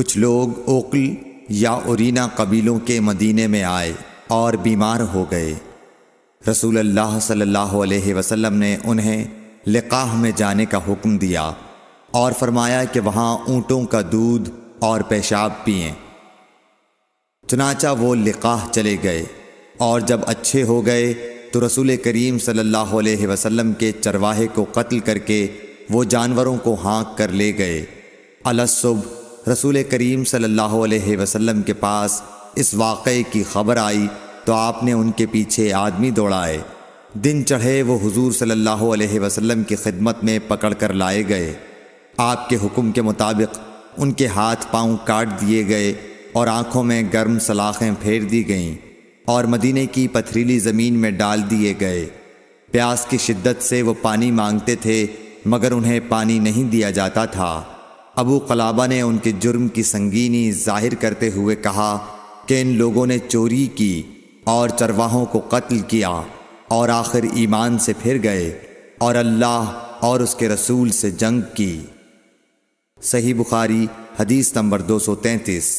कुछ लोग ओकल या उरीना कबीलों के मदीने में आए और बीमार हो गए रसूल अल्लाह सल्लल्लाहु अलैहि वसल्लम ने उन्हें लिकाह में जाने का हुक्म दिया और फरमाया कि वहाँ ऊँटों का दूध और पेशाब पिए चनाचा वो लिकाह चले गए और जब अच्छे हो गए तो रसूल करीम सल्लल्लाहु अलैहि वसल्लम के चरवाहे को कत्ल करके वो जानवरों को हाँक कर ले गए अलसुब रसूल करीम सल्लल्लाहु अलैहि वसल्लम के पास इस वाक़े की खबर आई तो आपने उनके पीछे आदमी दौड़ाए दिन चढ़े वो हुजूर सल्लल्लाहु अलैहि वसल्लम की खिदमत में पकड़ कर लाए गए आपके हुक्म के मुताबिक उनके हाथ पांव काट दिए गए और आंखों में गर्म सलाखें फेर दी गईं और मदीने की पथरीली ज़मीन में डाल दिए गए प्यास की शिद्दत से वो पानी मांगते थे मगर उन्हें पानी नहीं दिया जाता था अबू कलाबा ने उनके जुर्म की संगीनी जाहिर करते हुए कहा कि इन लोगों ने चोरी की और चरवाहों को कत्ल किया और आखिर ईमान से फिर गए और अल्लाह और उसके रसूल से जंग की सही बुखारी हदीस नंबर 233